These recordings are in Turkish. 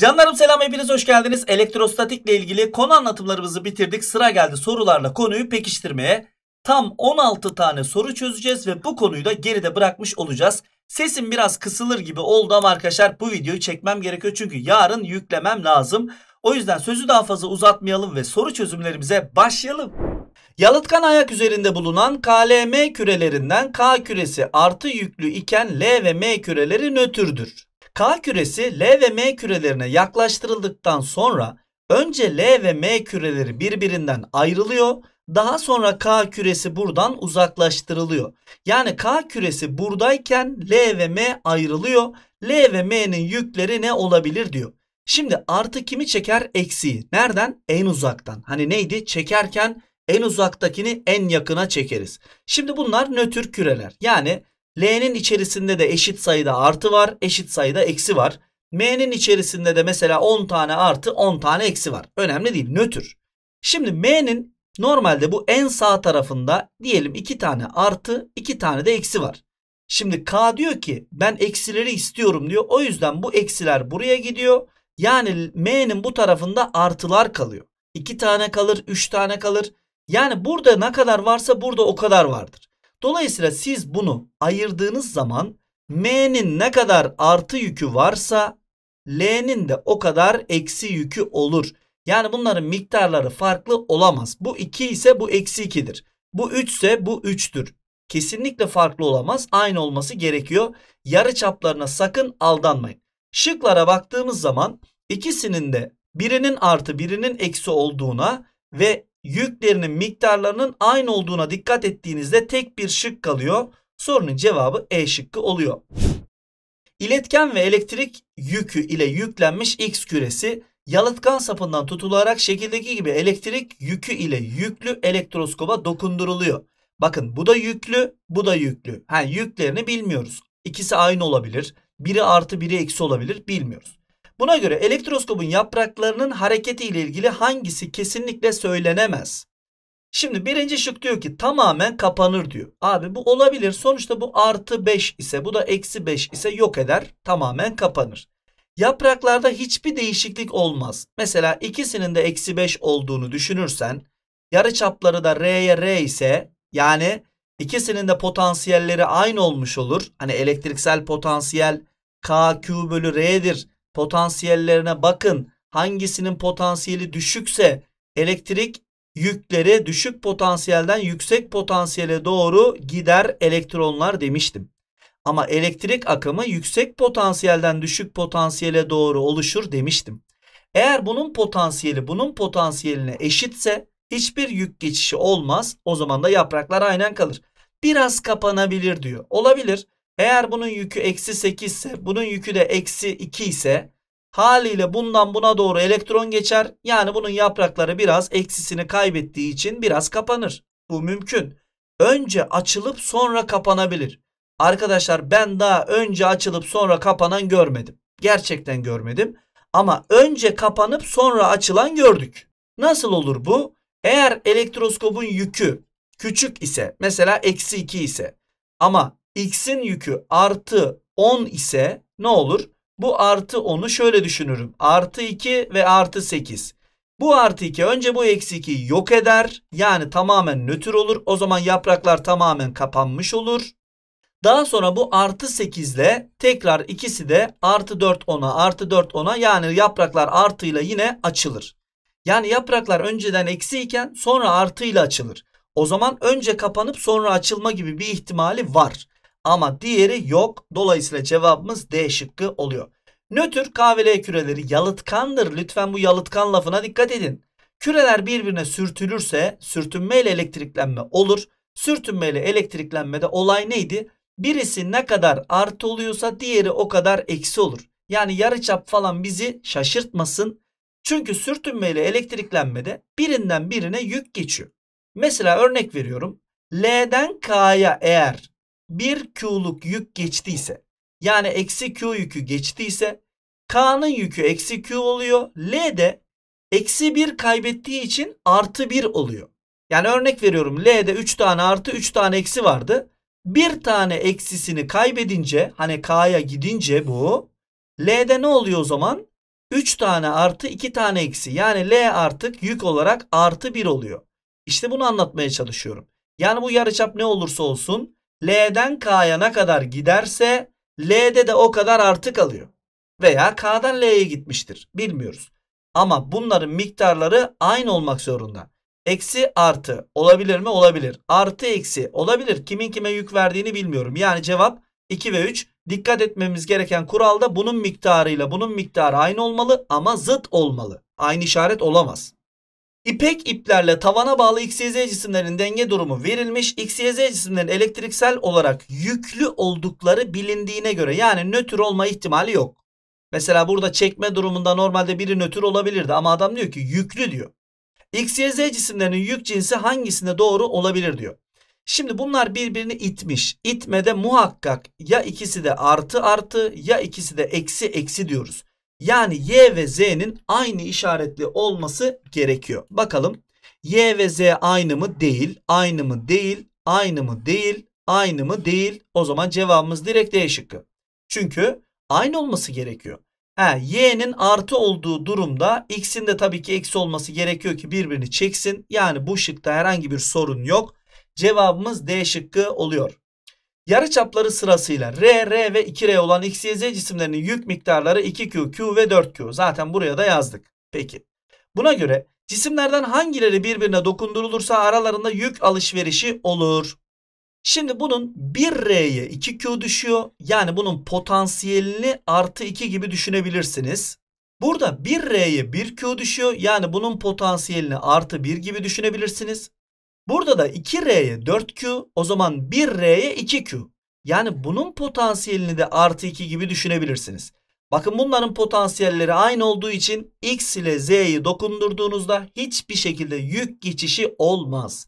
Canlarım selam hepiniz hoş geldiniz. Elektrostatikle ilgili konu anlatımlarımızı bitirdik. Sıra geldi sorularla konuyu pekiştirmeye. Tam 16 tane soru çözeceğiz ve bu konuyu da geride bırakmış olacağız. Sesim biraz kısılır gibi oldu ama arkadaşlar bu videoyu çekmem gerekiyor. Çünkü yarın yüklemem lazım. O yüzden sözü daha fazla uzatmayalım ve soru çözümlerimize başlayalım. Yalıtkan ayak üzerinde bulunan KLM kürelerinden K küresi artı yüklü iken L ve M küreleri nötrdür. K küresi L ve M kürelerine yaklaştırıldıktan sonra önce L ve M küreleri birbirinden ayrılıyor. Daha sonra K küresi buradan uzaklaştırılıyor. Yani K küresi buradayken L ve M ayrılıyor. L ve M'nin yükleri ne olabilir diyor. Şimdi artı kimi çeker? Eksiği. Nereden? En uzaktan. Hani neydi? Çekerken en uzaktakini en yakına çekeriz. Şimdi bunlar nötr küreler. Yani L'nin içerisinde de eşit sayıda artı var, eşit sayıda eksi var. M'nin içerisinde de mesela 10 tane artı 10 tane eksi var. Önemli değil nötr. Şimdi M'nin normalde bu en sağ tarafında diyelim 2 tane artı 2 tane de eksi var. Şimdi K diyor ki ben eksileri istiyorum diyor. O yüzden bu eksiler buraya gidiyor. Yani M'nin bu tarafında artılar kalıyor. 2 tane kalır 3 tane kalır. Yani burada ne kadar varsa burada o kadar vardır. Dolayısıyla siz bunu ayırdığınız zaman M'nin ne kadar artı yükü varsa L'nin de o kadar eksi yükü olur. Yani bunların miktarları farklı olamaz. Bu 2 ise bu eksi 2'dir. Bu 3 ise bu 3'tür. Kesinlikle farklı olamaz. Aynı olması gerekiyor. Yarı çaplarına sakın aldanmayın. Şıklara baktığımız zaman ikisinin de birinin artı birinin eksi olduğuna ve yüklerinin miktarlarının aynı olduğuna dikkat ettiğinizde tek bir şık kalıyor. Sorunun cevabı E şıkkı oluyor. İletken ve elektrik yükü ile yüklenmiş X küresi yalıtkan sapından tutularak şekildeki gibi elektrik yükü ile yüklü elektroskoba dokunduruluyor. Bakın bu da yüklü, bu da yüklü. Ha, yüklerini bilmiyoruz. İkisi aynı olabilir. Biri artı biri eksi olabilir bilmiyoruz. Buna göre elektroskopun yapraklarının hareketi ile ilgili hangisi kesinlikle söylenemez. Şimdi birinci şık diyor ki tamamen kapanır diyor. Abi bu olabilir. Sonuçta bu artı 5 ise bu da eksi 5 ise yok eder. Tamamen kapanır. Yapraklarda hiçbir değişiklik olmaz. Mesela ikisinin de eksi 5 olduğunu düşünürsen yarı çapları da R'ye R ise yani ikisinin de potansiyelleri aynı olmuş olur. Hani elektriksel potansiyel KQ bölü R'dir potansiyellerine bakın. Hangisinin potansiyeli düşükse elektrik yükleri düşük potansiyelden yüksek potansiyele doğru gider elektronlar demiştim. Ama elektrik akımı yüksek potansiyelden düşük potansiyele doğru oluşur demiştim. Eğer bunun potansiyeli bunun potansiyeline eşitse hiçbir yük geçişi olmaz. O zaman da yapraklar aynen kalır. Biraz kapanabilir diyor. Olabilir. Eğer bunun yükü eksi 8 ise bunun yükü de eksi 2 ise haliyle bundan buna doğru elektron geçer. Yani bunun yaprakları biraz eksisini kaybettiği için biraz kapanır. Bu mümkün. Önce açılıp sonra kapanabilir. Arkadaşlar ben daha önce açılıp sonra kapanan görmedim. Gerçekten görmedim. Ama önce kapanıp sonra açılan gördük. Nasıl olur bu? Eğer elektroskopun yükü küçük ise mesela eksi 2 ise ama x'in yükü artı 10 ise ne olur? Bu artı 10'u şöyle düşünürüm. Artı 2 ve artı 8. Bu artı 2 önce bu eksi 2 yok eder. Yani tamamen nötr olur. O zaman yapraklar tamamen kapanmış olur. Daha sonra bu artı 8 ile tekrar ikisi de artı 4 ona artı 4 ona yani yapraklar artıyla yine açılır. Yani yapraklar önceden eksi iken sonra artıyla açılır. O zaman önce kapanıp sonra açılma gibi bir ihtimali var ama diğeri yok. Dolayısıyla cevabımız D şıkkı oluyor. Nötr KVL küreleri yalıtkandır. Lütfen bu yalıtkan lafına dikkat edin. Küreler birbirine sürtülürse sürtünme ile elektriklenme olur. Sürtünme ile elektriklenmede olay neydi? Birisi ne kadar artı oluyorsa diğeri o kadar eksi olur. Yani yarıçap falan bizi şaşırtmasın. Çünkü sürtünme ile elektriklenmede birinden birine yük geçiyor. Mesela örnek veriyorum. L'den K'ya eğer bir Q'luk yük geçtiyse yani eksi Q yükü geçtiyse K'nın yükü eksi Q oluyor. L de eksi 1 kaybettiği için artı 1 oluyor. Yani örnek veriyorum L'de 3 tane artı 3 tane eksi vardı. Bir tane eksisini kaybedince hani K'ya gidince bu L'de ne oluyor o zaman? 3 tane artı 2 tane eksi. Yani L artık yük olarak artı 1 oluyor. İşte bunu anlatmaya çalışıyorum. Yani bu yarıçap ne olursa olsun L'den K'ya ne kadar giderse L'de de o kadar artı kalıyor. Veya K'dan L'ye gitmiştir. Bilmiyoruz. Ama bunların miktarları aynı olmak zorunda. Eksi artı olabilir mi? Olabilir. Artı eksi olabilir. Kimin kime yük verdiğini bilmiyorum. Yani cevap 2 ve 3. Dikkat etmemiz gereken kuralda bunun miktarıyla bunun miktarı aynı olmalı ama zıt olmalı. Aynı işaret olamaz. İpek iplerle tavana bağlı XYZ cisimlerin denge durumu verilmiş. XYZ cisimlerin elektriksel olarak yüklü oldukları bilindiğine göre yani nötr olma ihtimali yok. Mesela burada çekme durumunda normalde biri nötr olabilirdi ama adam diyor ki yüklü diyor. XYZ cisimlerin yük cinsi hangisinde doğru olabilir diyor. Şimdi bunlar birbirini itmiş. İtmede muhakkak ya ikisi de artı artı ya ikisi de eksi eksi diyoruz. Yani Y ve Z'nin aynı işaretli olması gerekiyor. Bakalım Y ve Z aynı mı? Değil. Aynı mı? Değil. Aynı mı? Değil. Aynı mı? Değil. O zaman cevabımız direkt D şıkkı. Çünkü aynı olması gerekiyor. y'nin artı olduğu durumda x'in de tabii ki eksi olması gerekiyor ki birbirini çeksin. Yani bu şıkta herhangi bir sorun yok. Cevabımız D şıkkı oluyor. Yarı çapları sırasıyla R, R ve 2R olan X, Y, Z cisimlerinin yük miktarları 2Q, Q ve 4Q. Zaten buraya da yazdık. Peki. Buna göre cisimlerden hangileri birbirine dokundurulursa aralarında yük alışverişi olur. Şimdi bunun 1R'ye 2Q düşüyor. Yani bunun potansiyelini artı 2 gibi düşünebilirsiniz. Burada 1R'ye 1Q düşüyor. Yani bunun potansiyelini artı 1 gibi düşünebilirsiniz. Burada da 2R'ye 4Q o zaman 1R'ye 2Q. Yani bunun potansiyelini de artı 2 gibi düşünebilirsiniz. Bakın bunların potansiyelleri aynı olduğu için X ile Z'yi dokundurduğunuzda hiçbir şekilde yük geçişi olmaz.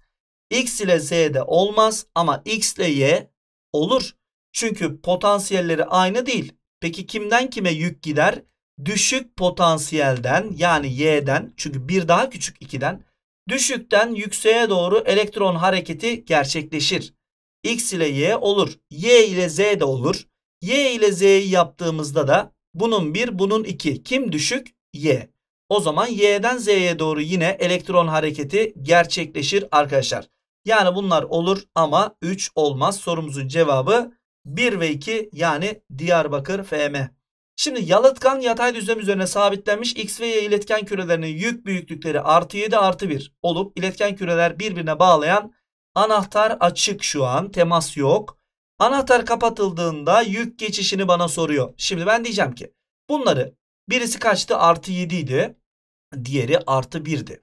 X ile Z'de olmaz ama X ile Y olur. Çünkü potansiyelleri aynı değil. Peki kimden kime yük gider? Düşük potansiyelden yani y'den çünkü bir daha küçük 2'den Düşükten yükseğe doğru elektron hareketi gerçekleşir. X ile Y olur. Y ile Z de olur. Y ile Z'yi yaptığımızda da bunun 1, bunun 2. Kim düşük? Y. O zaman Y'den Z'ye doğru yine elektron hareketi gerçekleşir arkadaşlar. Yani bunlar olur ama 3 olmaz. Sorumuzun cevabı 1 ve 2 yani Diyarbakır FM. Şimdi yalıtkan yatay düzlem üzerine sabitlenmiş x ve y iletken kürelerinin yük büyüklükleri artı 7 artı 1 olup iletken küreler birbirine bağlayan anahtar açık şu an temas yok. Anahtar kapatıldığında yük geçişini bana soruyor. Şimdi ben diyeceğim ki bunları birisi kaçtı artı 7 idi diğeri artı 1'di.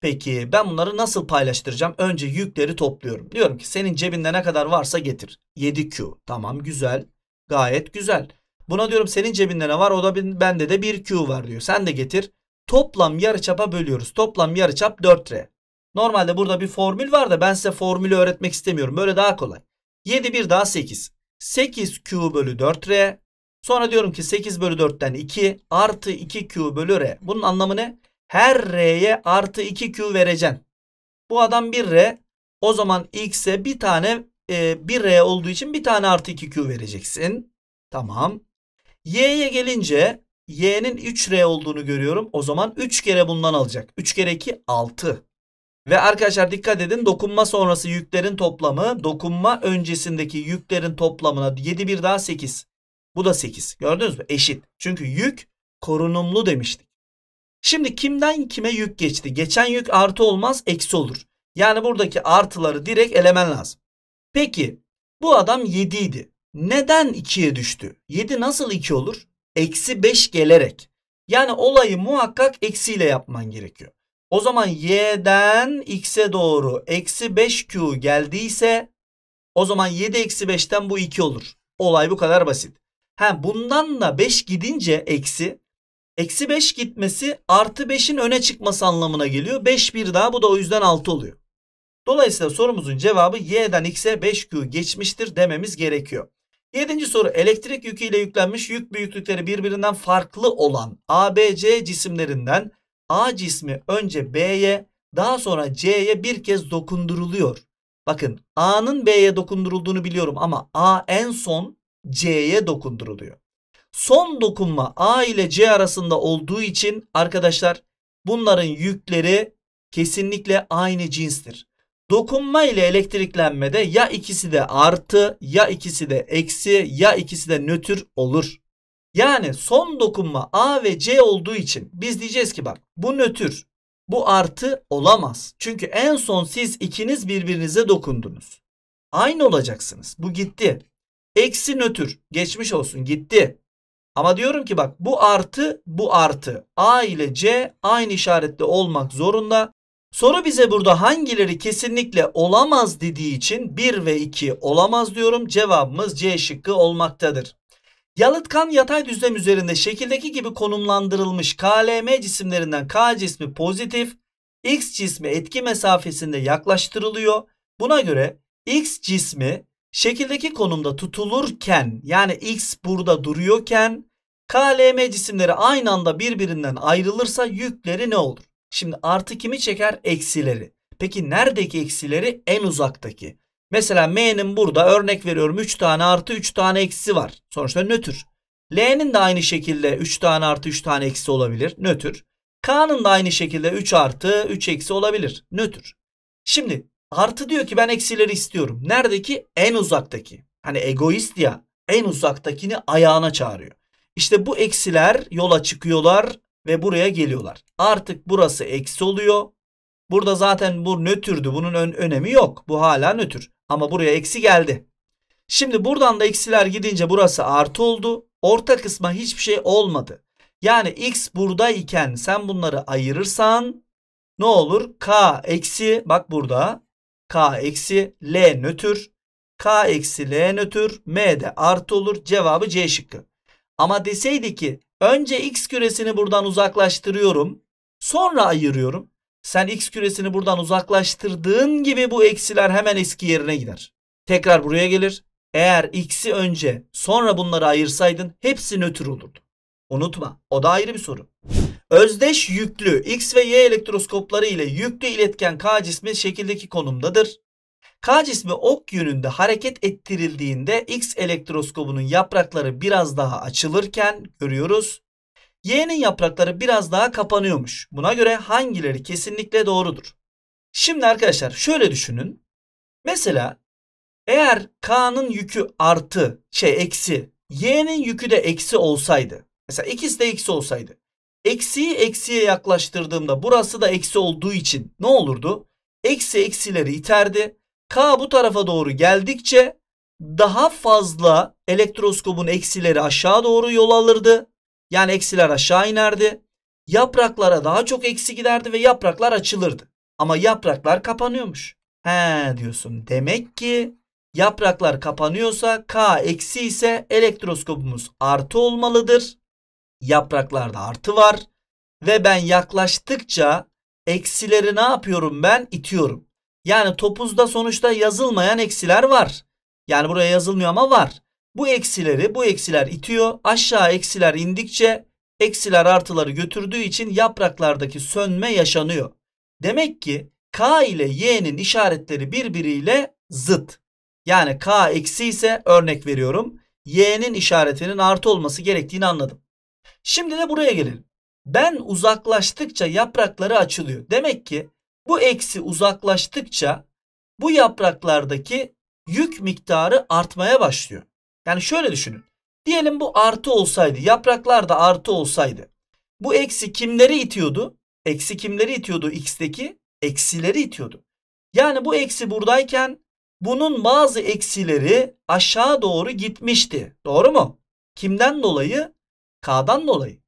Peki ben bunları nasıl paylaştıracağım? Önce yükleri topluyorum. Diyorum ki senin cebinde ne kadar varsa getir. 7Q tamam güzel gayet güzel. Buna diyorum senin cebinde ne var? O da bende de bir Q var diyor. Sen de getir. Toplam yarıçapa bölüyoruz. Toplam yarıçap 4R. Normalde burada bir formül var da ben size formülü öğretmek istemiyorum. Böyle daha kolay. 7 bir daha 8. 8Q bölü 4R. Sonra diyorum ki 8 bölü 4'ten 2 artı 2Q bölü R. Bunun anlamı ne? Her R'ye artı 2Q vereceksin. Bu adam 1R. O zaman X'e bir tane e, 1R olduğu için bir tane artı 2Q vereceksin. Tamam. Y'ye gelince y'nin 3R olduğunu görüyorum. O zaman 3 kere bundan alacak. 3 kere 2 6. Ve arkadaşlar dikkat edin dokunma sonrası yüklerin toplamı dokunma öncesindeki yüklerin toplamına 7 bir daha 8. Bu da 8. Gördünüz mü? Eşit. Çünkü yük korunumlu demiştik. Şimdi kimden kime yük geçti? Geçen yük artı olmaz eksi olur. Yani buradaki artıları direkt elemen lazım. Peki bu adam 7 idi. Neden 2'ye düştü? 7 nasıl 2 olur? Eksi 5 gelerek. Yani olayı muhakkak eksiyle yapman gerekiyor. O zaman y'den x'e doğru eksi 5q geldiyse o zaman 7 eksi 5'ten bu 2 olur. Olay bu kadar basit. Ha bundan da 5 gidince eksi eksi 5 gitmesi artı 5'in öne çıkması anlamına geliyor. 5 bir daha bu da o yüzden 6 oluyor. Dolayısıyla sorumuzun cevabı y'den x'e 5q geçmiştir dememiz gerekiyor. Yedinci soru elektrik yüküyle yüklenmiş yük büyüklükleri birbirinden farklı olan ABC cisimlerinden A cismi önce B'ye daha sonra C'ye bir kez dokunduruluyor. Bakın A'nın B'ye dokundurulduğunu biliyorum ama A en son C'ye dokunduruluyor. Son dokunma A ile C arasında olduğu için arkadaşlar bunların yükleri kesinlikle aynı cinstir. Dokunma ile elektriklenmede ya ikisi de artı ya ikisi de eksi ya ikisi de nötr olur. Yani son dokunma A ve C olduğu için biz diyeceğiz ki bak bu nötr bu artı olamaz. Çünkü en son siz ikiniz birbirinize dokundunuz. Aynı olacaksınız. Bu gitti. Eksi nötr geçmiş olsun gitti. Ama diyorum ki bak bu artı bu artı. A ile C aynı işaretle olmak zorunda. Soru bize burada hangileri kesinlikle olamaz dediği için 1 ve 2 olamaz diyorum. Cevabımız C şıkkı olmaktadır. Yalıtkan yatay düzlem üzerinde şekildeki gibi konumlandırılmış KLM cisimlerinden K cismi pozitif, X cismi etki mesafesinde yaklaştırılıyor. Buna göre X cismi şekildeki konumda tutulurken yani X burada duruyorken KLM cisimleri aynı anda birbirinden ayrılırsa yükleri ne olur? Şimdi artı kimi çeker? Eksileri. Peki neredeki eksileri? En uzaktaki. Mesela M'nin burada örnek veriyorum 3 tane artı 3 tane eksi var. Sonuçta nötr. L'nin de aynı şekilde 3 tane artı 3 tane eksi olabilir. Nötr. K'nın da aynı şekilde 3 artı 3 eksi olabilir. Nötr. Şimdi artı diyor ki ben eksileri istiyorum. Neredeki? En uzaktaki. Hani egoist ya en uzaktakini ayağına çağırıyor. İşte bu eksiler yola çıkıyorlar ve buraya geliyorlar. Artık burası eksi oluyor. Burada zaten bu nötrdü. Bunun ön önemi yok. Bu hala nötr. Ama buraya eksi geldi. Şimdi buradan da eksiler gidince burası artı oldu. Orta kısma hiçbir şey olmadı. Yani x buradayken sen bunları ayırırsan ne olur? K eksi bak burada K eksi L nötr. K eksi L nötr. M de artı olur. Cevabı C şıkkı. Ama deseydi ki Önce x küresini buradan uzaklaştırıyorum. Sonra ayırıyorum. Sen x küresini buradan uzaklaştırdığın gibi bu eksiler hemen eski yerine gider. Tekrar buraya gelir. Eğer x'i önce sonra bunları ayırsaydın hepsi nötr olurdu. Unutma o da ayrı bir soru. Özdeş yüklü x ve y elektroskopları ile yüklü iletken K cismi şekildeki konumdadır. K cismi ok yönünde hareket ettirildiğinde X elektroskobunun yaprakları biraz daha açılırken görüyoruz. Y'nin yaprakları biraz daha kapanıyormuş. Buna göre hangileri kesinlikle doğrudur? Şimdi arkadaşlar şöyle düşünün. Mesela eğer K'nın yükü artı şey eksi Y'nin yükü de eksi olsaydı. Mesela ikisi de eksi olsaydı. Eksiyi eksiye yaklaştırdığımda burası da eksi olduğu için ne olurdu? Eksi eksileri iterdi. K bu tarafa doğru geldikçe daha fazla elektroskopun eksileri aşağı doğru yol alırdı. Yani eksiler aşağı inerdi. Yapraklara daha çok eksi giderdi ve yapraklar açılırdı. Ama yapraklar kapanıyormuş. He diyorsun. Demek ki yapraklar kapanıyorsa K eksi ise elektroskopumuz artı olmalıdır. Yapraklarda artı var. Ve ben yaklaştıkça eksileri ne yapıyorum ben? İtiyorum. Yani topuzda sonuçta yazılmayan eksiler var. Yani buraya yazılmıyor ama var. Bu eksileri bu eksiler itiyor. Aşağı eksiler indikçe eksiler artıları götürdüğü için yapraklardaki sönme yaşanıyor. Demek ki K ile Y'nin işaretleri birbiriyle zıt. Yani K eksi ise örnek veriyorum. Y'nin işaretinin artı olması gerektiğini anladım. Şimdi de buraya gelelim. Ben uzaklaştıkça yaprakları açılıyor. Demek ki bu eksi uzaklaştıkça bu yapraklardaki yük miktarı artmaya başlıyor. Yani şöyle düşünün. Diyelim bu artı olsaydı, yapraklar da artı olsaydı. Bu eksi kimleri itiyordu? Eksi kimleri itiyordu x'teki? Eksileri itiyordu. Yani bu eksi buradayken bunun bazı eksileri aşağı doğru gitmişti. Doğru mu? Kimden dolayı? K'dan dolayı.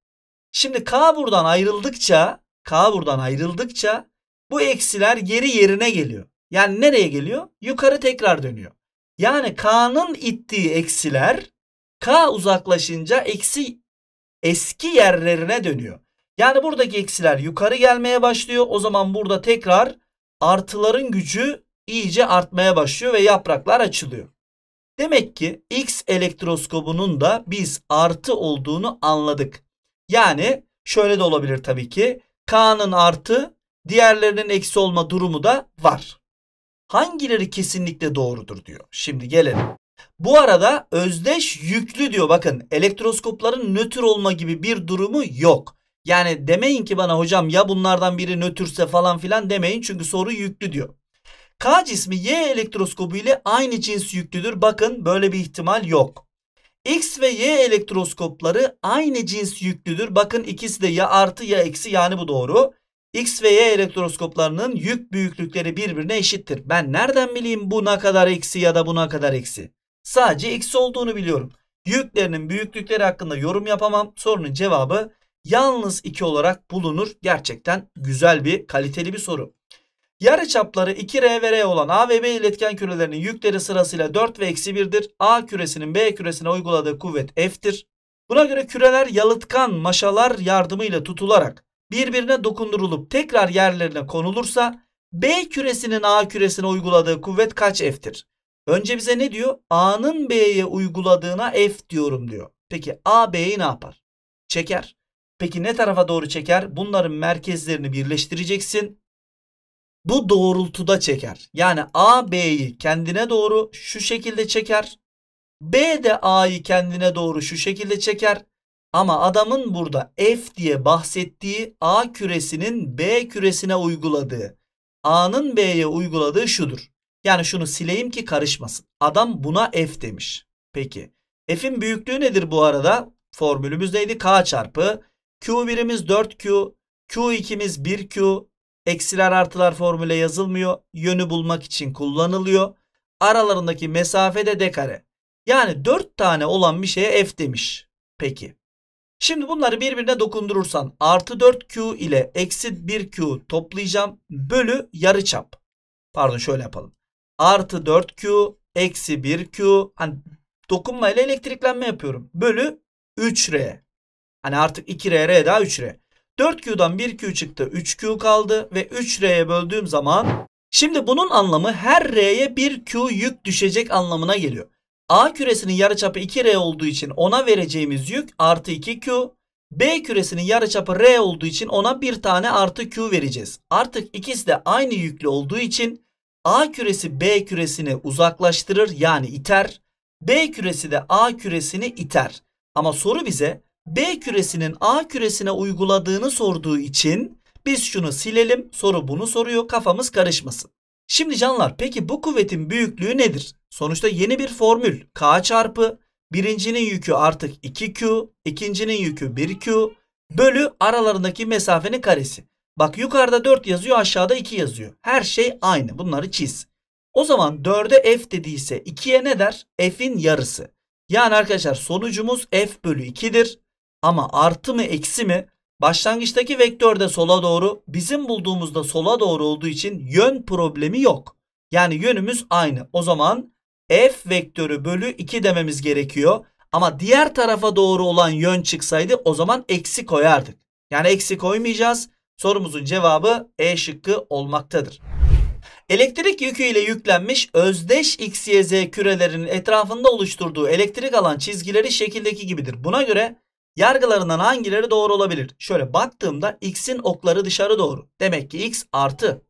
Şimdi K buradan ayrıldıkça, K buradan ayrıldıkça bu eksiler geri yerine geliyor. Yani nereye geliyor? Yukarı tekrar dönüyor. Yani K'nın ittiği eksiler K uzaklaşınca eksi eski yerlerine dönüyor. Yani buradaki eksiler yukarı gelmeye başlıyor. O zaman burada tekrar artıların gücü iyice artmaya başlıyor ve yapraklar açılıyor. Demek ki X elektroskobunun da biz artı olduğunu anladık. Yani şöyle de olabilir tabii ki. K'nın artı diğerlerinin eksi olma durumu da var. Hangileri kesinlikle doğrudur diyor. Şimdi gelelim. Bu arada özdeş yüklü diyor. Bakın elektroskopların nötr olma gibi bir durumu yok. Yani demeyin ki bana hocam ya bunlardan biri nötrse falan filan demeyin. Çünkü soru yüklü diyor. K cismi Y elektroskobu ile aynı cins yüklüdür. Bakın böyle bir ihtimal yok. X ve Y elektroskopları aynı cins yüklüdür. Bakın ikisi de ya artı ya eksi yani bu doğru. X ve Y elektroskoplarının yük büyüklükleri birbirine eşittir. Ben nereden bileyim buna kadar eksi ya da buna kadar eksi? Sadece eksi olduğunu biliyorum. Yüklerinin büyüklükleri hakkında yorum yapamam. Sorunun cevabı yalnız 2 olarak bulunur. Gerçekten güzel bir kaliteli bir soru. Yarı çapları 2R ve R olan A ve B iletken kürelerinin yükleri sırasıyla 4 ve eksi 1'dir. A küresinin B küresine uyguladığı kuvvet F'tir. Buna göre küreler yalıtkan maşalar yardımıyla tutularak birbirine dokundurulup tekrar yerlerine konulursa B küresinin A küresine uyguladığı kuvvet kaç F'tir? Önce bize ne diyor? A'nın B'ye uyguladığına F diyorum diyor. Peki A B'yi ne yapar? Çeker. Peki ne tarafa doğru çeker? Bunların merkezlerini birleştireceksin. Bu doğrultuda çeker. Yani A B'yi kendine doğru şu şekilde çeker. B de A'yı kendine doğru şu şekilde çeker. Ama adamın burada F diye bahsettiği A küresinin B küresine uyguladığı, A'nın B'ye uyguladığı şudur. Yani şunu sileyim ki karışmasın. Adam buna F demiş. Peki F'in büyüklüğü nedir bu arada? Formülümüz neydi? K çarpı Q1'imiz 4Q, Q2'miz 1Q, eksiler artılar formüle yazılmıyor. Yönü bulmak için kullanılıyor. Aralarındaki mesafe de D Yani 4 tane olan bir şeye F demiş. Peki Şimdi bunları birbirine dokundurursan, artı 4Q ile eksi 1Q toplayacağım. Bölü yarıçap. Pardon şöyle yapalım. Artı 4Q eksi 1Q. Hani dokunmayla elektriklenme yapıyorum. Bölü 3R. Hani artık 2R, R daha 3R. 4Q'dan 1Q çıktı. 3Q kaldı ve 3R'ye böldüğüm zaman şimdi bunun anlamı her R'ye 1Q yük düşecek anlamına geliyor. A küresinin yarıçapı 2R olduğu için ona vereceğimiz yük artı 2Q. B küresinin yarıçapı R olduğu için ona bir tane artı Q vereceğiz. Artık ikisi de aynı yüklü olduğu için A küresi B küresini uzaklaştırır yani iter. B küresi de A küresini iter. Ama soru bize B küresinin A küresine uyguladığını sorduğu için biz şunu silelim. Soru bunu soruyor kafamız karışmasın. Şimdi canlar peki bu kuvvetin büyüklüğü nedir? Sonuçta yeni bir formül. K çarpı birincinin yükü artık 2Q, ikincinin yükü 1Q bölü aralarındaki mesafenin karesi. Bak yukarıda 4 yazıyor aşağıda 2 yazıyor. Her şey aynı bunları çiz. O zaman 4'e f dediyse 2'ye ne der? f'in yarısı. Yani arkadaşlar sonucumuz f bölü 2'dir. Ama artı mı eksi mi? Başlangıçtaki vektör de sola doğru. Bizim bulduğumuzda sola doğru olduğu için yön problemi yok. Yani yönümüz aynı. O zaman f vektörü bölü 2 dememiz gerekiyor. Ama diğer tarafa doğru olan yön çıksaydı o zaman eksi koyardık. Yani eksi koymayacağız. Sorumuzun cevabı E şıkkı olmaktadır. Elektrik yüküyle yüklenmiş özdeş x, y, z kürelerinin etrafında oluşturduğu elektrik alan çizgileri şekildeki gibidir. Buna göre yargılarından hangileri doğru olabilir? Şöyle baktığımda x'in okları dışarı doğru. Demek ki x artı.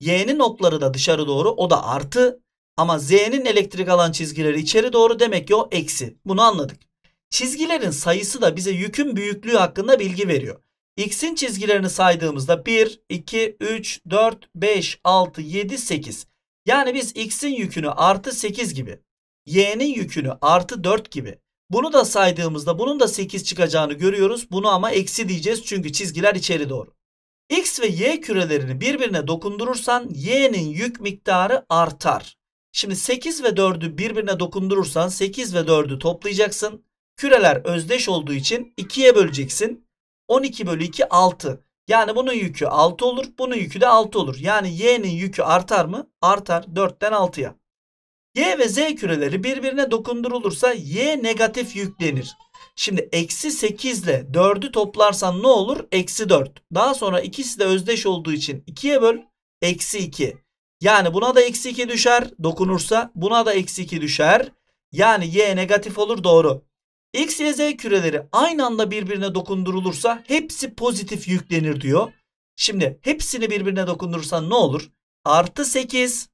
Y'nin okları da dışarı doğru o da artı. Ama Z'nin elektrik alan çizgileri içeri doğru demek ki o eksi. Bunu anladık. Çizgilerin sayısı da bize yükün büyüklüğü hakkında bilgi veriyor. X'in çizgilerini saydığımızda 1, 2, 3, 4, 5, 6, 7, 8. Yani biz X'in yükünü artı 8 gibi, Y'nin yükünü artı 4 gibi. Bunu da saydığımızda bunun da 8 çıkacağını görüyoruz. Bunu ama eksi diyeceğiz çünkü çizgiler içeri doğru. X ve Y kürelerini birbirine dokundurursan Y'nin yük miktarı artar. Şimdi 8 ve 4'ü birbirine dokundurursan 8 ve 4'ü toplayacaksın. Küreler özdeş olduğu için 2'ye böleceksin. 12 bölü 2 6. Yani bunun yükü 6 olur. Bunun yükü de 6 olur. Yani y'nin yükü artar mı? Artar 4'ten 6'ya. Y ve Z küreleri birbirine dokundurulursa Y negatif yüklenir. Şimdi eksi 8 ile 4'ü toplarsan ne olur? Eksi 4. Daha sonra ikisi de özdeş olduğu için 2'ye böl. Eksi 2. Yani buna da eksi 2 düşer dokunursa. Buna da eksi 2 düşer. Yani y negatif olur doğru. X, Y, Z küreleri aynı anda birbirine dokundurulursa hepsi pozitif yüklenir diyor. Şimdi hepsini birbirine dokundurursan ne olur? Artı 8,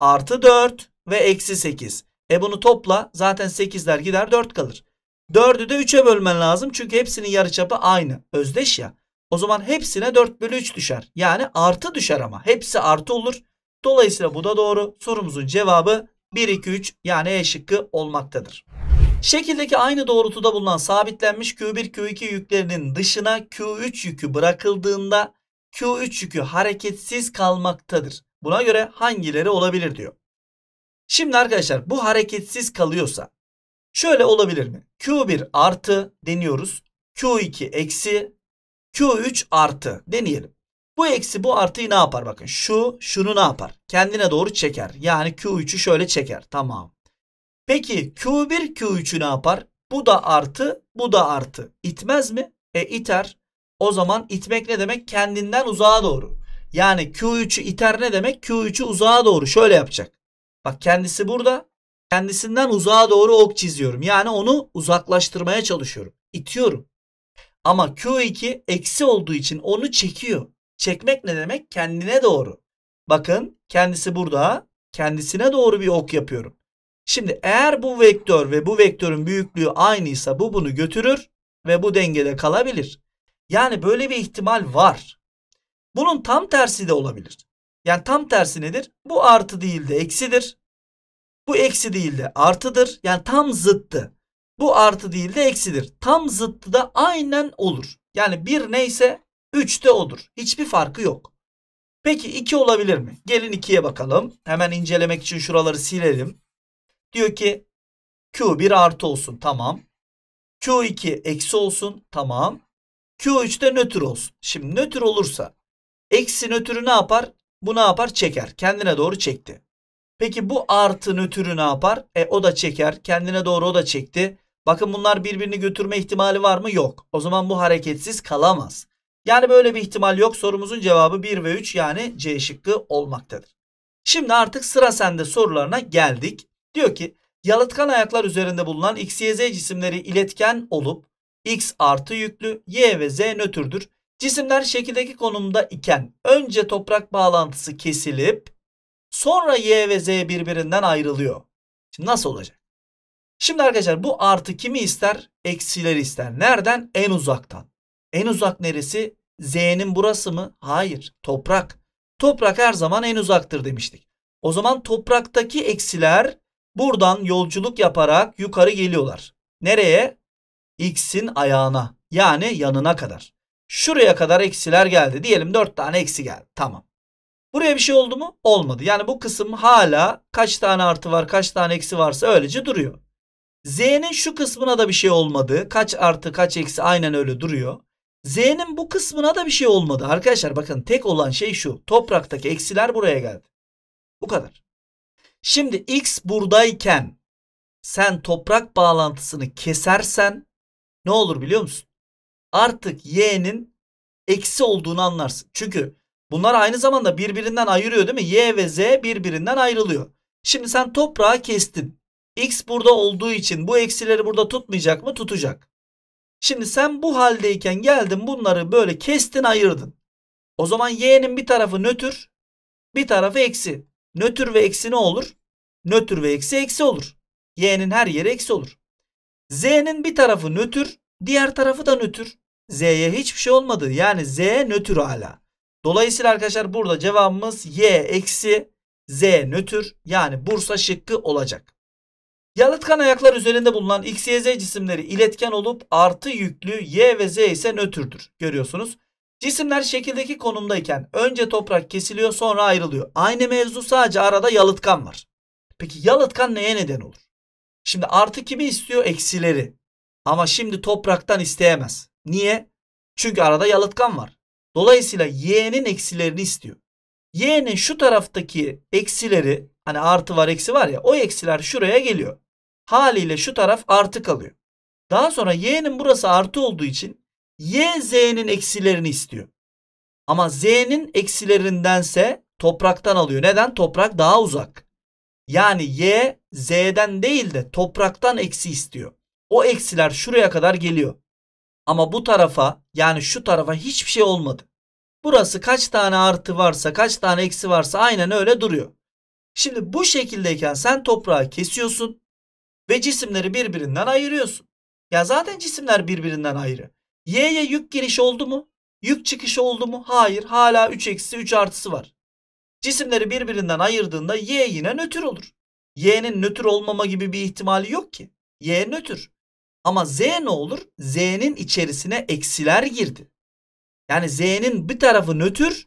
artı 4 ve eksi 8. E bunu topla zaten 8'ler gider 4 kalır. 4'ü de 3'e bölmen lazım çünkü hepsinin yarıçapı aynı. Özdeş ya. O zaman hepsine 4 bölü 3 düşer. Yani artı düşer ama. Hepsi artı olur. Dolayısıyla bu da doğru. Sorumuzun cevabı 1, 2, 3 yani E şıkkı olmaktadır. Şekildeki aynı doğrultuda bulunan sabitlenmiş Q1, Q2 yüklerinin dışına Q3 yükü bırakıldığında Q3 yükü hareketsiz kalmaktadır. Buna göre hangileri olabilir diyor. Şimdi arkadaşlar bu hareketsiz kalıyorsa şöyle olabilir mi? Q1 artı deniyoruz. Q2 eksi Q3 artı deneyelim. Bu eksi bu artıyı ne yapar? Bakın şu şunu ne yapar? Kendine doğru çeker. Yani Q3'ü şöyle çeker. Tamam. Peki Q1 Q3'ü ne yapar? Bu da artı bu da artı. İtmez mi? E iter. O zaman itmek ne demek? Kendinden uzağa doğru. Yani Q3'ü iter ne demek? Q3'ü uzağa doğru şöyle yapacak. Bak kendisi burada. Kendisinden uzağa doğru ok çiziyorum. Yani onu uzaklaştırmaya çalışıyorum. İtiyorum. Ama Q2 eksi olduğu için onu çekiyor. Çekmek ne demek? Kendine doğru. Bakın kendisi burada. Kendisine doğru bir ok yapıyorum. Şimdi eğer bu vektör ve bu vektörün büyüklüğü aynıysa bu bunu götürür ve bu dengede kalabilir. Yani böyle bir ihtimal var. Bunun tam tersi de olabilir. Yani tam tersi nedir? Bu artı değil de eksidir. Bu eksi değil de artıdır. Yani tam zıttı. Bu artı değil de eksidir. Tam zıttı da aynen olur. Yani bir neyse 3 de odur. Hiçbir farkı yok. Peki 2 olabilir mi? Gelin 2'ye bakalım. Hemen incelemek için şuraları silelim. Diyor ki Q1 artı olsun. Tamam. Q2 eksi olsun. Tamam. Q3 nötr olsun. Şimdi nötr olursa eksi nötrü ne yapar? Bu ne yapar? Çeker. Kendine doğru çekti. Peki bu artı nötrü ne yapar? E o da çeker. Kendine doğru o da çekti. Bakın bunlar birbirini götürme ihtimali var mı? Yok. O zaman bu hareketsiz kalamaz. Yani böyle bir ihtimal yok. Sorumuzun cevabı 1 ve 3 yani C şıkkı olmaktadır. Şimdi artık sıra sende sorularına geldik. Diyor ki yalıtkan ayaklar üzerinde bulunan x, y, z cisimleri iletken olup x artı yüklü, y ve z nötrdür. Cisimler şekildeki konumda iken önce toprak bağlantısı kesilip sonra y ve z birbirinden ayrılıyor. Şimdi nasıl olacak? Şimdi arkadaşlar bu artı kimi ister? Eksileri ister. Nereden? En uzaktan. En uzak neresi? Z'nin burası mı? Hayır. Toprak. Toprak her zaman en uzaktır demiştik. O zaman topraktaki eksiler buradan yolculuk yaparak yukarı geliyorlar. Nereye? X'in ayağına. Yani yanına kadar. Şuraya kadar eksiler geldi. Diyelim 4 tane eksi geldi. Tamam. Buraya bir şey oldu mu? Olmadı. Yani bu kısım hala kaç tane artı var, kaç tane eksi varsa öylece duruyor. Z'nin şu kısmına da bir şey olmadı. Kaç artı, kaç eksi aynen öyle duruyor. Z'nin bu kısmına da bir şey olmadı. Arkadaşlar bakın tek olan şey şu. Topraktaki eksiler buraya geldi. Bu kadar. Şimdi X buradayken sen toprak bağlantısını kesersen ne olur biliyor musun? Artık Y'nin eksi olduğunu anlarsın. Çünkü bunlar aynı zamanda birbirinden ayırıyor değil mi? Y ve Z birbirinden ayrılıyor. Şimdi sen toprağı kestin. X burada olduğu için bu eksileri burada tutmayacak mı? Tutacak. Şimdi sen bu haldeyken geldin bunları böyle kestin ayırdın. O zaman y'nin bir tarafı nötr bir tarafı eksi. Nötr ve eksi ne olur? Nötr ve eksi eksi olur. Y'nin her yeri eksi olur. Z'nin bir tarafı nötr diğer tarafı da nötr. Z'ye hiçbir şey olmadı. Yani Z nötr hala. Dolayısıyla arkadaşlar burada cevabımız Y eksi Z nötr yani Bursa şıkkı olacak. Yalıtkan ayaklar üzerinde bulunan X, Y, Z cisimleri iletken olup artı yüklü Y ve Z ise nötrdür. Görüyorsunuz. Cisimler şekildeki konumdayken önce toprak kesiliyor sonra ayrılıyor. Aynı mevzu sadece arada yalıtkan var. Peki yalıtkan neye neden olur? Şimdi artı kimi istiyor? Eksileri. Ama şimdi topraktan isteyemez. Niye? Çünkü arada yalıtkan var. Dolayısıyla y'nin eksilerini istiyor. Y'nin şu taraftaki eksileri hani artı var eksi var ya o eksiler şuraya geliyor. Haliyle şu taraf artı kalıyor. Daha sonra y'nin burası artı olduğu için y z'nin eksilerini istiyor. Ama z'nin eksilerindense topraktan alıyor. Neden? Toprak daha uzak. Yani y z'den değil de topraktan eksi istiyor. O eksiler şuraya kadar geliyor. Ama bu tarafa yani şu tarafa hiçbir şey olmadı. Burası kaç tane artı varsa kaç tane eksi varsa aynen öyle duruyor. Şimdi bu şekildeyken sen toprağı kesiyorsun ve cisimleri birbirinden ayırıyorsun. Ya zaten cisimler birbirinden ayrı. Y'ye yük giriş oldu mu? Yük çıkış oldu mu? Hayır. Hala 3 eksi 3 artısı var. Cisimleri birbirinden ayırdığında Y yine nötr olur. Y'nin nötr olmama gibi bir ihtimali yok ki. Y nötr. Ama Z ne olur? Z'nin içerisine eksiler girdi. Yani Z'nin bir tarafı nötr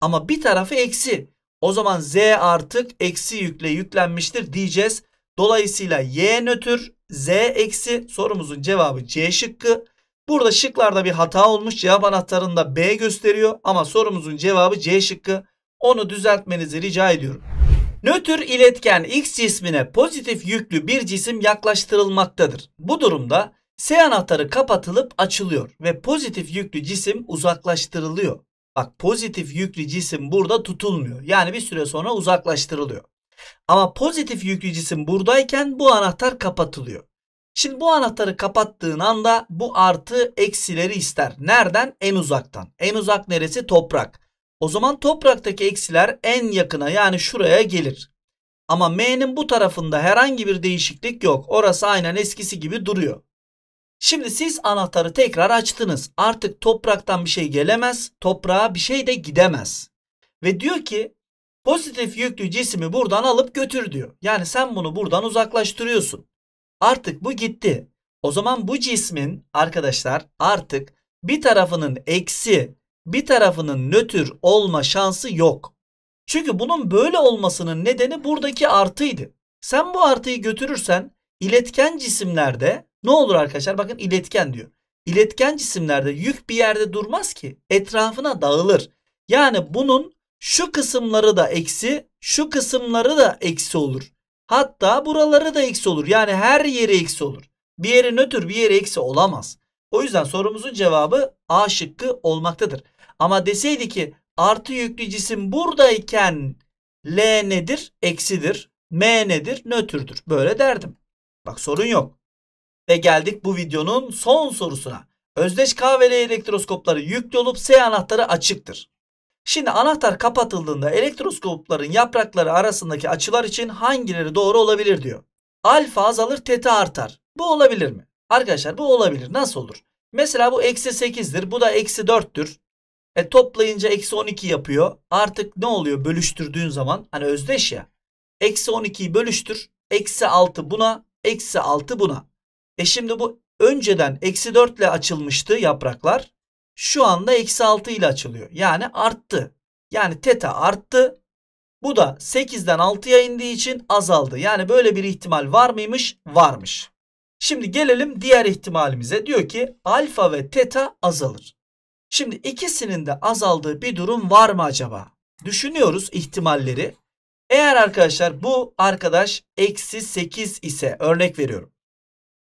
ama bir tarafı eksi. O zaman Z artık eksi yükle yüklenmiştir diyeceğiz. Dolayısıyla y nötr z eksi sorumuzun cevabı C şıkkı. Burada şıklarda bir hata olmuş. Cevap anahtarında B gösteriyor ama sorumuzun cevabı C şıkkı. Onu düzeltmenizi rica ediyorum. Nötr iletken X cismine pozitif yüklü bir cisim yaklaştırılmaktadır. Bu durumda S anahtarı kapatılıp açılıyor ve pozitif yüklü cisim uzaklaştırılıyor. Bak pozitif yüklü cisim burada tutulmuyor. Yani bir süre sonra uzaklaştırılıyor. Ama pozitif yüklü cisim buradayken bu anahtar kapatılıyor. Şimdi bu anahtarı kapattığın anda bu artı eksileri ister. Nereden? En uzaktan. En uzak neresi? Toprak. O zaman topraktaki eksiler en yakına yani şuraya gelir. Ama M'nin bu tarafında herhangi bir değişiklik yok. Orası aynen eskisi gibi duruyor. Şimdi siz anahtarı tekrar açtınız. Artık topraktan bir şey gelemez, toprağa bir şey de gidemez. Ve diyor ki Pozitif yüklü cismi buradan alıp götür diyor. Yani sen bunu buradan uzaklaştırıyorsun. Artık bu gitti. O zaman bu cismin arkadaşlar artık bir tarafının eksi bir tarafının nötr olma şansı yok. Çünkü bunun böyle olmasının nedeni buradaki artıydı. Sen bu artıyı götürürsen iletken cisimlerde ne olur arkadaşlar? Bakın iletken diyor. İletken cisimlerde yük bir yerde durmaz ki. Etrafına dağılır. Yani bunun şu kısımları da eksi, şu kısımları da eksi olur. Hatta buraları da eksi olur. Yani her yeri eksi olur. Bir yeri nötr bir yeri eksi olamaz. O yüzden sorumuzun cevabı A şıkkı olmaktadır. Ama deseydi ki artı yüklü cisim buradayken L nedir? Eksidir. M nedir? Nötrdür. Böyle derdim. Bak sorun yok. Ve geldik bu videonun son sorusuna. Özdeş K ve L elektroskopları yüklü olup S anahtarı açıktır. Şimdi anahtar kapatıldığında elektroskopların yaprakları arasındaki açılar için hangileri doğru olabilir diyor. Alfa azalır teta artar. Bu olabilir mi? Arkadaşlar bu olabilir. Nasıl olur? Mesela bu eksi 8'dir. Bu da eksi 4'tür. E toplayınca eksi 12 yapıyor. Artık ne oluyor bölüştürdüğün zaman? Hani özdeş ya. Eksi 12'yi bölüştür. Eksi 6 buna. Eksi 6 buna. E şimdi bu önceden eksi 4 ile açılmıştı yapraklar şu anda eksi 6 ile açılıyor. Yani arttı. Yani teta arttı. Bu da 8'den 6'ya indiği için azaldı. Yani böyle bir ihtimal var mıymış? Varmış. Şimdi gelelim diğer ihtimalimize. Diyor ki alfa ve teta azalır. Şimdi ikisinin de azaldığı bir durum var mı acaba? Düşünüyoruz ihtimalleri. Eğer arkadaşlar bu arkadaş eksi 8 ise örnek veriyorum.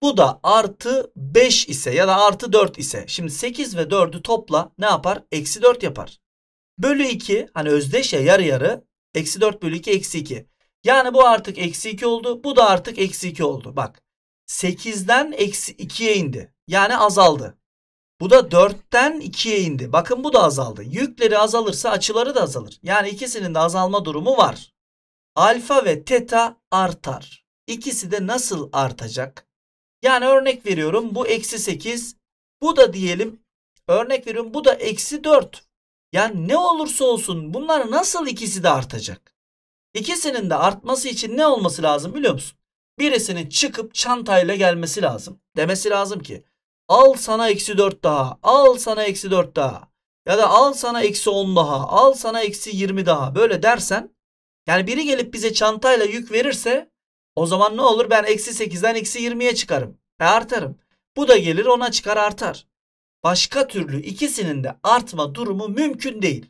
Bu da artı 5 ise ya da artı 4 ise. Şimdi 8 ve 4'ü topla ne yapar? Eksi 4 yapar. Bölü 2 hani özdeş ya yarı yarı. Eksi 4 bölü 2 eksi 2. Yani bu artık eksi 2 oldu. Bu da artık eksi 2 oldu. Bak 8'den eksi 2'ye indi. Yani azaldı. Bu da 4'ten 2'ye indi. Bakın bu da azaldı. Yükleri azalırsa açıları da azalır. Yani ikisinin de azalma durumu var. Alfa ve teta artar. İkisi de nasıl artacak? Yani örnek veriyorum bu eksi 8. Bu da diyelim örnek veriyorum bu da eksi 4. Yani ne olursa olsun bunlar nasıl ikisi de artacak? İkisinin de artması için ne olması lazım biliyor musun? Birisinin çıkıp çantayla gelmesi lazım. Demesi lazım ki al sana eksi 4 daha al sana eksi 4 daha ya da al sana eksi 10 daha al sana eksi 20 daha böyle dersen yani biri gelip bize çantayla yük verirse o zaman ne olur ben eksi 8'den eksi 20'ye çıkarım. E artarım. Bu da gelir 10'a çıkar artar. Başka türlü ikisinin de artma durumu mümkün değil.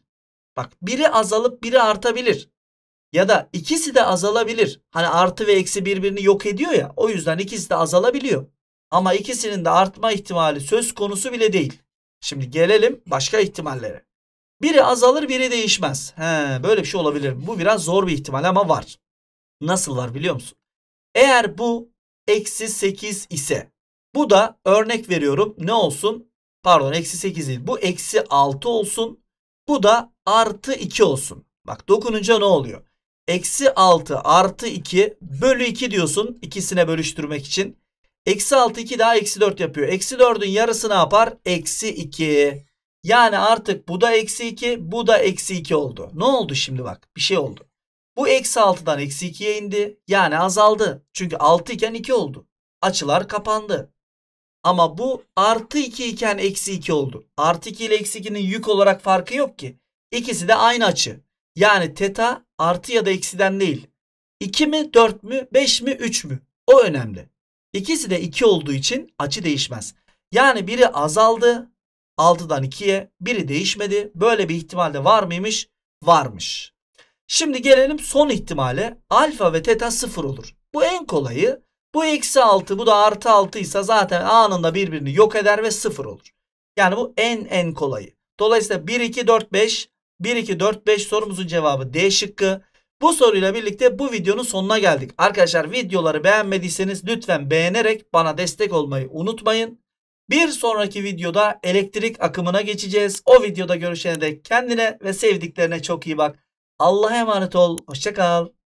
Bak biri azalıp biri artabilir. Ya da ikisi de azalabilir. Hani artı ve eksi birbirini yok ediyor ya. O yüzden ikisi de azalabiliyor. Ama ikisinin de artma ihtimali söz konusu bile değil. Şimdi gelelim başka ihtimallere. Biri azalır biri değişmez. He, böyle bir şey olabilir. Bu biraz zor bir ihtimal ama var. Nasıllar biliyor musun? Eğer bu eksi 8 ise bu da örnek veriyorum ne olsun? Pardon eksi 8 değil bu eksi 6 olsun. Bu da artı 2 olsun. Bak dokununca ne oluyor? Eksi 6 artı 2 bölü 2 diyorsun ikisine bölüştürmek için. Eksi 6 2 daha eksi 4 yapıyor. Eksi 4'ün yarısı ne yapar? Eksi 2. Yani artık bu da eksi 2 bu da eksi 2 oldu. Ne oldu şimdi bak bir şey oldu. Bu eksi 6'dan eksi 2'ye indi. Yani azaldı. Çünkü 6 iken 2 oldu. Açılar kapandı. Ama bu artı 2 iken eksi 2 oldu. Artı 2 ile eksi 2'nin yük olarak farkı yok ki. İkisi de aynı açı. Yani teta artı ya da eksiden değil. 2 mi 4 mü 5 mi 3 mü? O önemli. İkisi de 2 olduğu için açı değişmez. Yani biri azaldı 6'dan 2'ye biri değişmedi. Böyle bir ihtimalde var mıymış? Varmış. Şimdi gelelim son ihtimale. Alfa ve teta 0 olur. Bu en kolayı. Bu eksi 6 bu da artı 6 ise zaten anında birbirini yok eder ve 0 olur. Yani bu en en kolayı. Dolayısıyla 1 2 4 5 1 2 4 5 sorumuzun cevabı D şıkkı. Bu soruyla birlikte bu videonun sonuna geldik. Arkadaşlar videoları beğenmediyseniz lütfen beğenerek bana destek olmayı unutmayın. Bir sonraki videoda elektrik akımına geçeceğiz. O videoda görüşene dek kendine ve sevdiklerine çok iyi bak. Allah'a emanet ol. Hoşçakal.